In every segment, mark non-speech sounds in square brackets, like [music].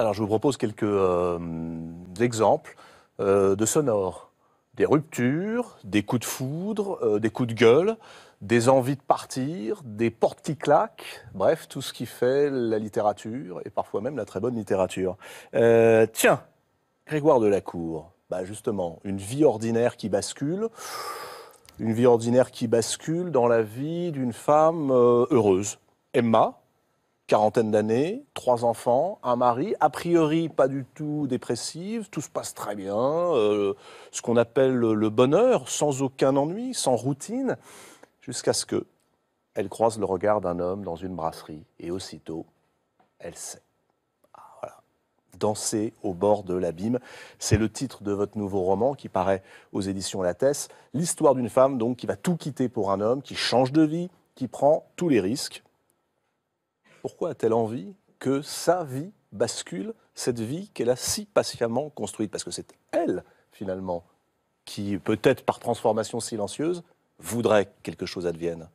Alors je vous propose quelques euh, exemples euh, de sonores. Des ruptures, des coups de foudre, euh, des coups de gueule, des envies de partir, des portes qui claquent, bref, tout ce qui fait la littérature et parfois même la très bonne littérature. tiens, Grégoire Delacour, bah justement, une vie ordinaire qui bascule une vie ordinaire qui bascule dans la vie d'une femme heureuse. Emma, quarantaine d'années, trois enfants, un mari, a priori pas du tout dépressive, tout se passe très bien, euh, ce qu'on appelle le bonheur, sans aucun ennui, sans routine, jusqu'à ce que elle croise le regard d'un homme dans une brasserie et aussitôt, elle sait. Ah, Danser au bord de l'abîme, c'est le titre de votre nouveau roman qui paraît aux éditions Lattès. L'histoire d'une femme donc qui va tout quitter pour un homme, qui change de vie, qui prend tous les risques pourquoi a-t-elle envie que sa vie bascule, cette vie qu'elle a si patiemment construite Parce que c'est elle, finalement, qui, peut-être par transformation silencieuse, voudrait que quelque chose advienne.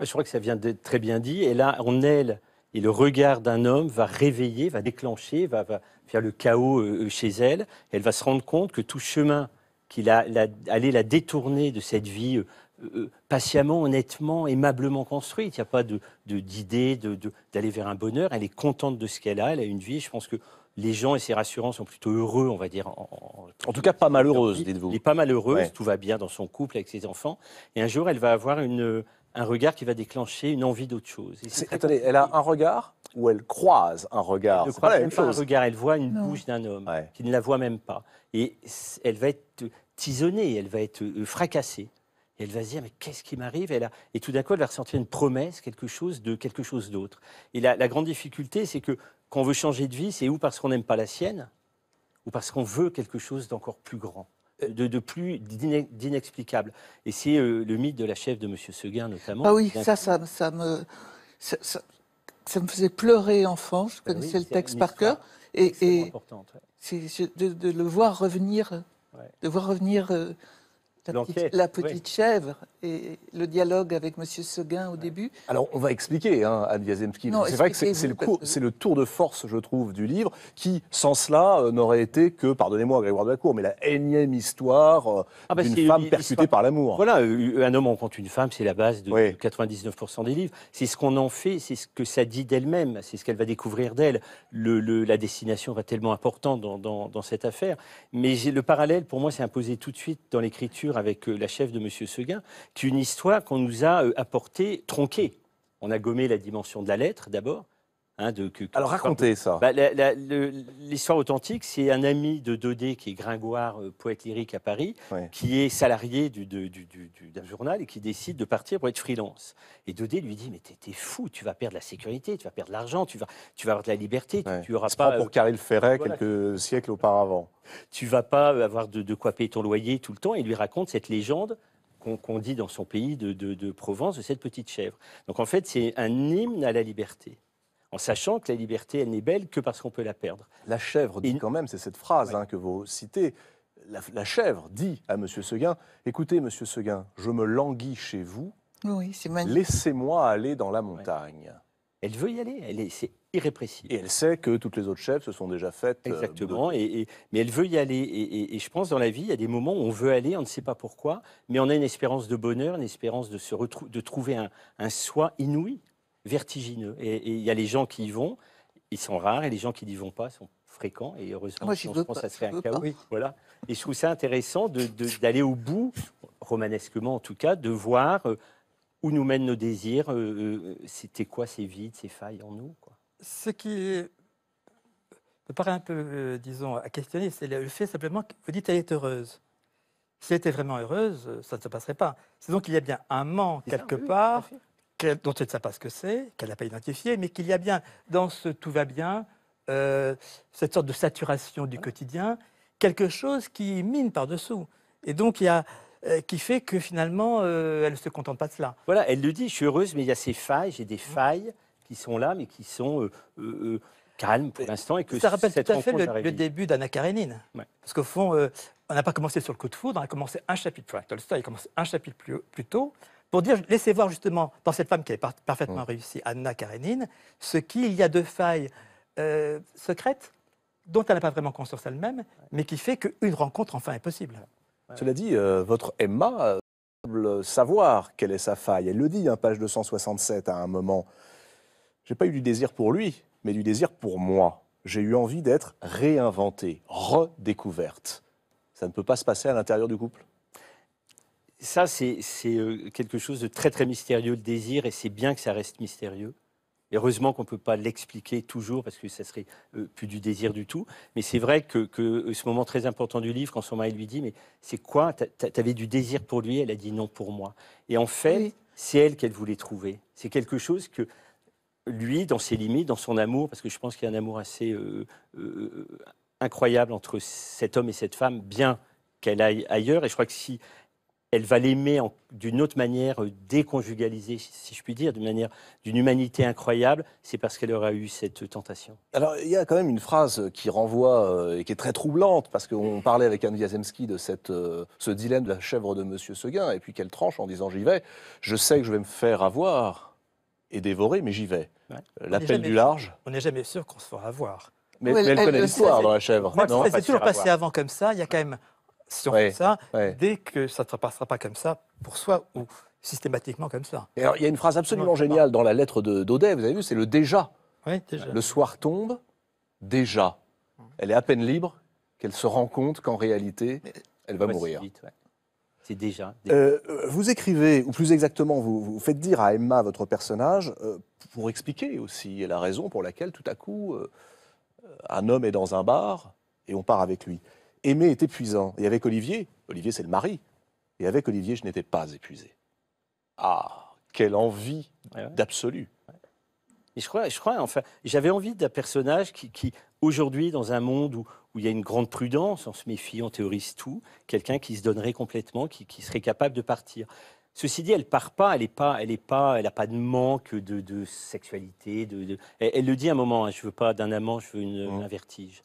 Je crois que ça vient d'être très bien dit. Et là, en elle et le regard d'un homme va réveiller, va déclencher, va, faire le chaos euh, euh, chez elle. Elle va se rendre compte que tout chemin qui allait la détourner de cette vie euh, euh, patiemment, honnêtement, aimablement construite. Il n'y a pas d'idée d'aller vers un bonheur. Elle est contente de ce qu'elle a. Elle a une vie. Je pense que les gens et ses rassurants sont plutôt heureux, on va dire. En, tout cas, pas malheureuse, dites-vous. Elle pas malheureuse, tout va bien dans son couple avec ses enfants. Et un jour, elle va avoir un regard qui va déclencher une envie d'autre chose. attendez, elle a un regard où elle croise un regard Elle croise pas un regard, elle voit une bouche d'un homme qui ne la voit même pas. Et elle va être tisonnée, elle va être euh, fracassée. Et elle va se dire, mais qu'est-ce qui m'arrive elle Et tout d'un coup, elle va ressentir une promesse, quelque chose de quelque chose d'autre. Et la, grande difficulté, c'est que quand on veut changer de vie, c'est ou parce qu'on n'aime pas la sienne, ou parce qu'on veut quelque chose d'encore plus grand, de, plus d'inexplicable. Et c'est euh, le mythe de la chef de M. Seguin, notamment. Ah oui, ça, ça, ça, me, ça, me faisait pleurer enfant. Je ah connaissais le texte par cœur. Et, c'est de, le voir revenir, de voir revenir... Euh, la petite, chèvre et le dialogue avec M. Seguin au début. Alors, on va expliquer, hein, Anne C'est vrai que c'est le, le, tour de force, je trouve, du livre, qui, sans cela, euh, n'aurait été que, pardonnez-moi, Grégoire de la Cour, mais la énième histoire euh, ah, bah, d'une femme percutée par l'amour. Voilà, euh, un homme rencontre une femme, c'est la base de 99% des livres. C'est ce qu'on en fait, c'est ce que ça dit d'elle-même, c'est ce qu'elle va découvrir d'elle. Le, la destination va tellement importante dans, dans cette affaire. Mais le parallèle, pour moi, c'est imposé tout de suite dans l'écriture avec euh, la chef de M. Seguin, qui une histoire qu'on nous a euh, apportée tronquée. On a gommé la dimension de la lettre d'abord, Hein, Alors racontez ça. Bah, l'histoire authentique, c'est un ami de Dodé qui est Gringoire, euh, poète lyrique à Paris, qui est salarié d'un journal et qui décide de partir pour être freelance. Et Dodé lui dit mais t'es fou, tu vas perdre la sécurité, tu vas perdre l'argent, tu vas tu vas avoir de la liberté, tu, auras pas. pour euh, Caril Ferret quelques siècles auparavant. Tu vas pas euh, avoir de, quoi payer ton loyer tout le temps. Et lui raconte cette légende qu'on dit dans son pays de Provence, de cette petite chèvre. Donc en fait, c'est un hymne à la liberté en sachant que la liberté, elle n'est belle que parce qu'on peut la perdre. La chèvre dit quand même, c'est cette phrase hein, que vous citez, la, chèvre dit à M. Seguin, écoutez M. Seguin, je me languis chez vous, oui, laissez-moi aller dans la montagne. Elle veut y aller, elle est, c'est irrépressible. Et elle sait que toutes les autres chèvres se sont déjà faites. Euh, Exactement, mais elle veut y aller. Et, je pense dans la vie, il y a des moments où on veut aller, on ne sait pas pourquoi, mais on a une espérance de bonheur, une espérance de, se de trouver un soi inouï vertigineux. Et il y a les gens qui y vont, ils sont rares, et les gens qui n'y vont pas sont fréquents. Et heureusement, je pense que ça serait un chaos. Oui, voilà. Et je trouve ça intéressant d'aller au bout, romanesquement en tout cas, de voir euh, où nous mènent nos désirs, euh, euh, c'était quoi ces vides, ces failles en nous. Quoi. Ce qui me paraît un peu, disons, à questionner, c'est le fait simplement que vous dites elle est heureuse. Si elle était vraiment heureuse, ça ne se passerait pas. C'est donc qu'il y a bien un manque quelque part dont elle ne sait pas ce que c'est, qu'elle n'a pas identifié, mais qu'il y a bien dans ce tout va bien, euh, cette sorte de saturation du quotidien, quelque chose qui mine par-dessous. Et donc, il y a, euh, qui fait que finalement, euh, elle ne se contente pas de cela. Voilà, elle le dit, je suis heureuse, mais il y a ces failles, j'ai des mmh. failles qui sont là, mais qui sont calmes pour l'instant. Et que ça rappelle tout à fait le, début d'Anna Karenine. Parce qu'au fond, on n'a pas commencé sur le coup de foudre, on a commencé un chapitre, enfin, Tolstoy a commencé un chapitre plus tôt, pour dire, laissez voir justement dans cette femme qui est parfaitement mm. réussi réussie, Anna Karenine, ce qu'il y a de failles euh, secrètes dont elle n'a pas vraiment conscience elle-même, mais qui fait qu'une rencontre enfin est possible. Cela dit, euh, votre Emma euh, semble savoir quelle est sa faille. Elle le dit, hein, page 267 à un moment. J'ai pas eu du désir pour lui, mais du désir pour moi. J'ai eu envie d'être réinventée, redécouverte. Ça ne peut pas se passer à l'intérieur du couple ça, c'est euh, quelque chose de très, très mystérieux, le désir, et c'est bien que ça reste mystérieux. heureusement qu'on ne peut pas l'expliquer toujours, parce que ça serait euh, plus du désir du tout. Mais c'est vrai que, euh, ce moment très important du livre, quand son mari lui dit, mais c'est quoi Tu avais du désir pour lui Elle a dit non pour moi. Et en fait, c'est elle qu'elle voulait trouver. C'est quelque chose que lui, dans ses limites, dans son amour, parce que je pense qu'il y a un amour assez incroyable entre cet homme et cette femme, bien qu'elle aille ailleurs. Et je crois que si elle va l'aimer d'une autre manière euh, déconjugalisée, si je puis dire, d'une manière d'une humanité incroyable, c'est parce qu'elle aura eu cette tentation. Alors il y a quand même une phrase qui renvoie euh, et qui est très troublante, parce qu'on parlait avec Anne Wiazemski de cette, euh, ce dilemme de la chèvre de Monsieur Seguin, et puis qu'elle tranche en disant j'y vais, je sais que je vais me faire avoir et dévorer, mais j'y vais. La L'appel du large. On n'est jamais sûr qu'on se fera avoir. Mais, elle, connaît l'histoire dans la chèvre. Moi, toujours passé avant comme ça, il y a quand même si on fait ça, dès que ça ne passera pas comme ça, pour soi ou systématiquement comme ça. alors, il y a une phrase absolument géniale dans la lettre d'Audet, vous avez vu, c'est le déjà. Le soir tombe, déjà. Elle est à peine libre qu'elle se rend compte qu'en réalité, elle va mourir. C'est déjà. Euh, euh, vous écrivez, ou plus exactement, vous, faites dire à Emma, votre personnage, euh, pour expliquer aussi la raison pour laquelle tout à coup, un homme est dans un bar et on part avec lui. Aimer est épuisant. Et avec Olivier, Olivier c'est le mari, et avec Olivier je n'étais pas épuisé. Ah, quelle envie d'absolu. Et je crois, je crois enfin, j'avais envie d'un personnage qui, aujourd'hui, dans un monde où, il y a une grande prudence, on se méfie, on théorise tout, quelqu'un qui se donnerait complètement, qui, serait capable de partir. Ceci dit, elle part pas, elle est pas, elle est pas, elle a pas de manque de, sexualité, Elle, le dit un moment, je hein, je veux pas d'un amant, je veux mmh. un vertige.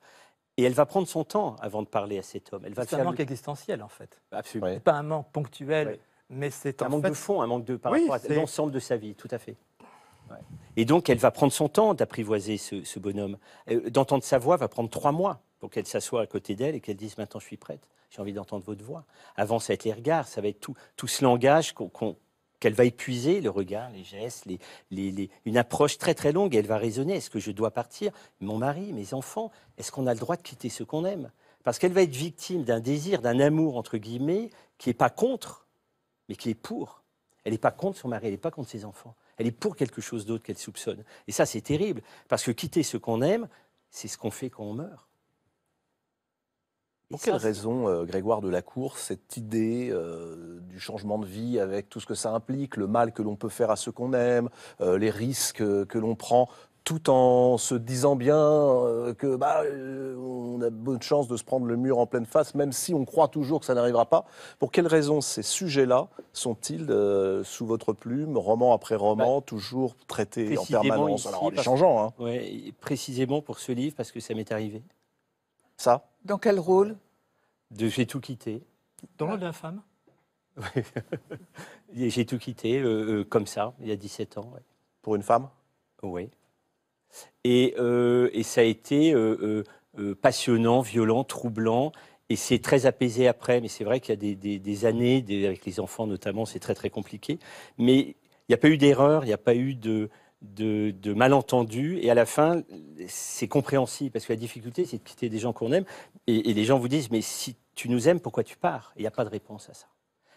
Et elle va prendre son temps avant de parler à cet homme. Elle va faire un manque existentiel, en fait. Absolument. pas un manque ponctuel, mais c'est un manque de fond, un manque de par l'ensemble de sa vie, tout à fait. Et donc, elle va prendre son temps d'apprivoiser ce, bonhomme. Euh, d'entendre sa voix va prendre trois mois pour qu'elle s'assoie à côté d'elle et qu'elle dise maintenant je suis prête, j'ai envie d'entendre votre voix. Avant, ça va être les regards, ça va être tout, ce langage qu'on qu'elle va épuiser le regard, les gestes, une approche très très longue. Et elle va raisonner est-ce que je dois partir Mon mari, mes enfants, est-ce qu'on a le droit de quitter ce qu'on aime Parce qu'elle va être victime d'un désir, d'un amour, entre guillemets, qui n'est pas contre, mais qui est pour. Elle n'est pas contre son mari, elle n'est pas contre ses enfants. Elle est pour quelque chose d'autre qu'elle soupçonne. Et ça, c'est terrible, parce que quitter ce qu'on aime, c'est ce qu'on fait quand on meurt. Pour quelles raisons, euh, Grégoire de la Cour, cette idée euh, du changement de vie avec tout ce que ça implique, le mal que l'on peut faire à ceux qu'on aime, euh, les risques que l'on prend, tout en se disant bien que bah, on a bonne chance de se prendre le mur en pleine face, même si on croit toujours que ça n'arrivera pas. Pour quelles raisons ces sujets-là sont-ils sous votre plume, roman après roman, bah, toujours traités en permanence Alors en les changeant. Hein. précisément pour ce livre, parce que ça m'est arrivé. Ça dans quel rôle de, J'ai tout quitté. Dans le rôle de la femme Oui. [laughs] J'ai tout quitté, euh, euh, comme ça, il y a 17 ans. Pour une femme Oui. Euh, et, ça a été passionnant, violent, troublant. Et c'est très apaisé après, mais c'est vrai qu'il y a des, années, avec les enfants notamment, c'est très très compliqué. Mais il n'y a pas eu d'erreur, il n'y a pas eu de, de, malentendus. Et à la fin, c'est compréhensible. Parce que la difficulté, c'est de quitter des gens qu'on aime. Et, les gens vous disent Mais si tu nous aimes, pourquoi tu pars il n'y a pas de réponse à ça.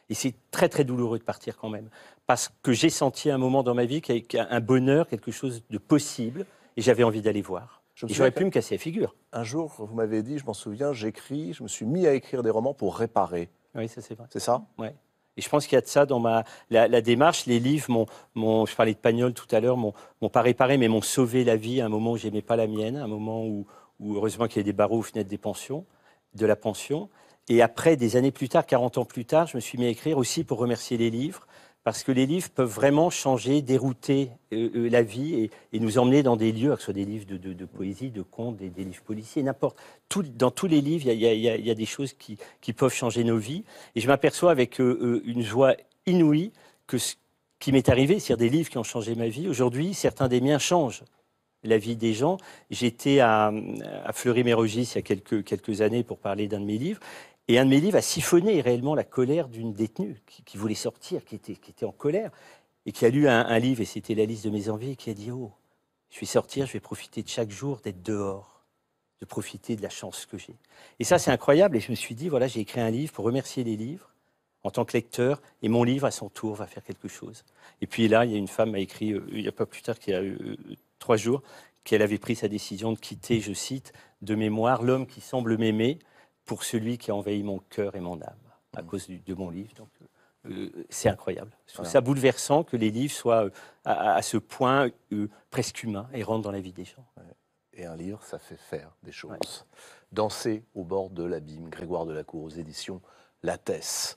Et c'est très, très douloureux de partir quand même. Parce que j'ai senti un moment dans ma vie qu'avec un bonheur, quelque chose de possible. Et j'avais envie d'aller voir. J'aurais pu me casser la figure. Un jour, vous m'avez dit, je m'en souviens, j'écris, je me suis mis à écrire des romans pour réparer. Oui, ça c'est vrai. C'est ça Oui. Et je pense qu'il y a de ça dans ma, la, démarche. Les livres, m'ont, je parlais de Pagnol tout à l'heure, m'ont, m'ont pas réparé, mais m'ont sauvé la vie à un moment où j'aimais pas la mienne, à un moment où, heureusement qu'il y a des barreaux aux fenêtres des pensions, de la pension. Et après, des années plus tard, 40 ans plus tard, je me suis mis à écrire aussi pour remercier les livres, parce que les livres peuvent vraiment changer, dérouter euh, euh, la vie et, nous emmener dans des lieux, que ce soit des livres de, poésie, de contes, des, livres policiers, n'importe. dans tous les livres, il y, a, des choses qui, peuvent changer nos vies. Et je m'aperçois avec euh, une joie inouïe que ce qui m'est arrivé, c'est-à-dire des livres qui ont changé ma vie, aujourd'hui, certains des miens changent la vie des gens. J'étais à, à Fleury-Mérogis il y a quelques, quelques années pour parler d'un de mes livres, et un de mes livres a siphonné réellement la colère d'une détenue qui, voulait sortir, qui était, qui était en colère, et qui a lu un, livre, et c'était La liste de mes envies, et qui a dit Oh, je vais sortir, je vais profiter de chaque jour d'être dehors, de profiter de la chance que j'ai. Et ça, c'est incroyable. Et je me suis dit Voilà, j'ai écrit un livre pour remercier les livres en tant que lecteur, et mon livre, à son tour, va faire quelque chose. Et puis là, il y a une femme qui a écrit, euh, il n'y a pas plus tard qu'il y a euh, trois jours, qu'elle avait pris sa décision de quitter, je cite, de mémoire, l'homme qui semble m'aimer pour celui qui a envahi mon cœur et mon âme à mm. cause de mon livre. Donc, euh, euh, mm. c'est incroyable. Je ça bouleversant que les livres soient euh, à, ce point presque humains et rentrent dans la vie des gens. Et un livre, ça fait faire des choses. Danser au bord de l'abîme, Grégoire Delacour aux éditions La Tesse.